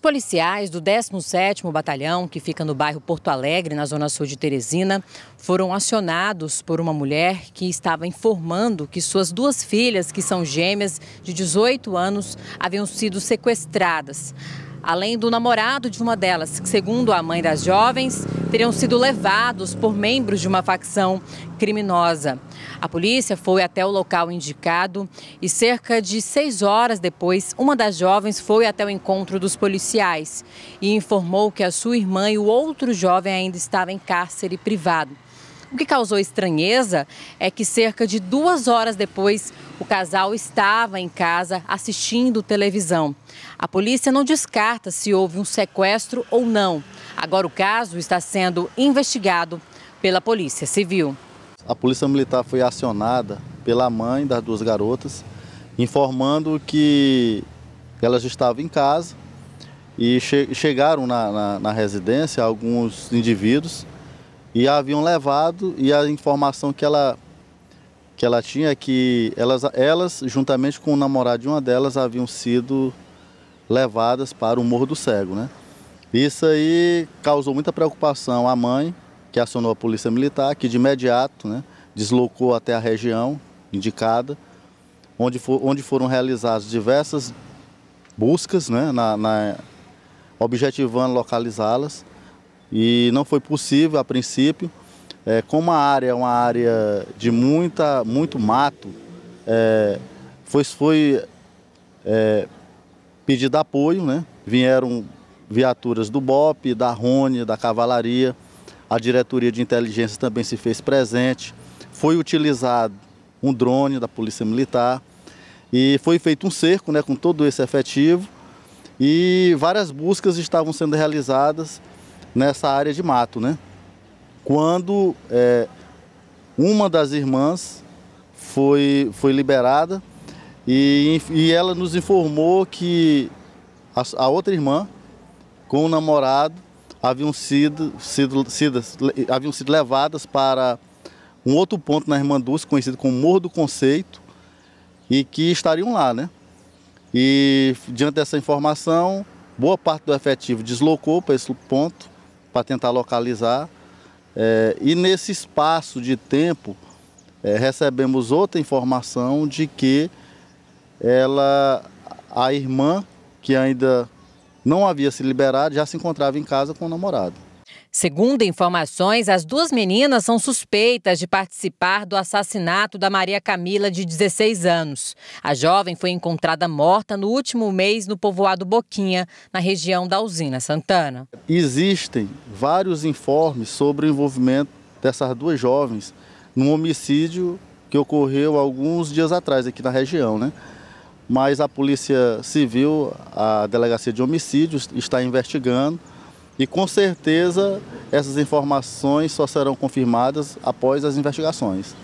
Os policiais do 17º Batalhão, que fica no bairro Porto Alegre, na zona sul de Teresina, foram acionados por uma mulher que estava informando que suas duas filhas, que são gêmeas de 18 anos, haviam sido sequestradas além do namorado de uma delas, que, segundo a mãe das jovens, teriam sido levados por membros de uma facção criminosa. A polícia foi até o local indicado e, cerca de seis horas depois, uma das jovens foi até o encontro dos policiais e informou que a sua irmã e o outro jovem ainda estavam em cárcere privado. O que causou estranheza é que cerca de duas horas depois, o casal estava em casa assistindo televisão. A polícia não descarta se houve um sequestro ou não. Agora o caso está sendo investigado pela Polícia Civil. A Polícia Militar foi acionada pela mãe das duas garotas, informando que elas estavam em casa e che chegaram na, na, na residência alguns indivíduos e a haviam levado e a informação que ela que ela tinha é que elas, elas juntamente com o namorado de uma delas haviam sido levadas para o Morro do Cego, né? Isso aí causou muita preocupação à mãe, que acionou a polícia militar, que de imediato, né, deslocou até a região indicada, onde, for, onde foram realizadas diversas buscas, né, na, na objetivando localizá-las e não foi possível a princípio. É, como a área é uma área de muita, muito mato, é, foi, foi é, pedido apoio, né? vieram viaturas do BOP, da Rony, da Cavalaria, a Diretoria de Inteligência também se fez presente, foi utilizado um drone da Polícia Militar e foi feito um cerco né, com todo esse efetivo e várias buscas estavam sendo realizadas nessa área de mato, né? Quando é, uma das irmãs foi, foi liberada e, e ela nos informou que a, a outra irmã, com o namorado, haviam sido, sido, sido, haviam sido levadas para um outro ponto na Irmã Dulce, conhecido como Morro do Conceito, e que estariam lá, né? E diante dessa informação, boa parte do efetivo deslocou para esse ponto para tentar localizar. É, e nesse espaço de tempo, é, recebemos outra informação de que ela, a irmã, que ainda não havia se liberado, já se encontrava em casa com o namorado. Segundo informações, as duas meninas são suspeitas de participar do assassinato da Maria Camila, de 16 anos. A jovem foi encontrada morta no último mês no povoado Boquinha, na região da usina Santana. Existem vários informes sobre o envolvimento dessas duas jovens num homicídio que ocorreu alguns dias atrás aqui na região, né? Mas a Polícia Civil, a Delegacia de Homicídios, está investigando e com certeza essas informações só serão confirmadas após as investigações.